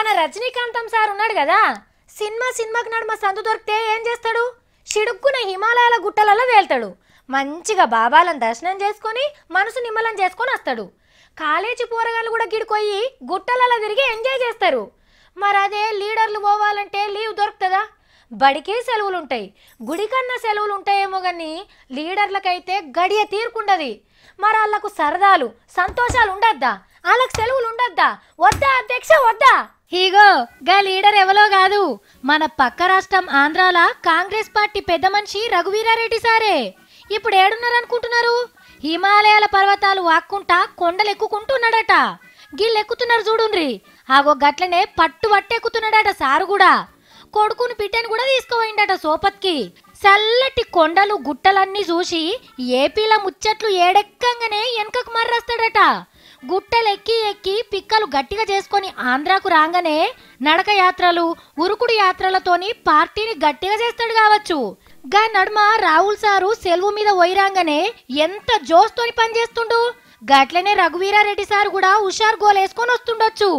మన రజనీకాంతం సార్ ఉన్నాడు కదా సినిమా సినిమాకి నడుమ సందు దొరికితే ఏం చేస్తాడు షిడుక్కున హిమాలయాల గుట్టలలో వెళ్తాడు మంచిగా బాబాలను దర్శనం చేసుకొని మనసు నిమ్మలం చేసుకొని వస్తాడు కాలేజీ పోరగాళ్ళు కూడా గిడికొయ్యి గుట్టలలో తిరిగి ఎంజాయ్ చేస్తారు మరి అదే లీడర్లు పోవాలంటే లీవ్ దొరుకుతుందా బడికే సెలవులుంటాయి గుడికన్నా సెలవులు ఉంటాయేమో కానీ లీడర్లకైతే గడియ తీరుకుండది మరి వాళ్ళకు సరదాలు సంతోషాలు ఉండద్దా వాళ్ళకి సెలవులు వద్దా వద్దా అధ్యక్ష వద్దా హీగో గా లీడర్ ఎవలో కాదు మన పక్క రాష్ట్రం ఆంధ్రాల కాంగ్రెస్ పార్టీ పెద్ద మనిషి రఘువీరారెడ్డి సారే ఇప్పుడు ఏడున్నారనుకుంటున్నారు హిమాలయాల పర్వతాలు వాక్కుంటా కొండలు ఎక్కుకుంటున్నాడట ఎక్కుతున్నారు చూడుండ్రి ఆగో గట్లనే పట్టు పట్టెక్కుతున్నాడట సారు కూడా కొడుకుని బిడ్డని కూడా తీసుకుపోయిండట సోపత్కి చల్లటి కొండలు గుట్టలన్నీ చూసి ఏపీల ముచ్చట్లు ఏడెక్కంగానే వెనకకు మర్రేస్తాడట గుట్టలెక్కి ఎక్కి పిక్కలు గట్టిగా చేసుకొని ఆంధ్రాకు రాగానే నడక యాత్రలు ఉరుకుడు యాత్రలతోని పార్టీని గట్టిగా చేస్తాడు కావచ్చు గా నడుమ రాహుల్ సారు సెల్వు మీద పోయిరాగానే ఎంత జోస్తోని పనిచేస్తుండు గట్లనే రఘువీరారెడ్డి సారు కూడా హుషారు గోలేసుకొని వస్తుండొచ్చు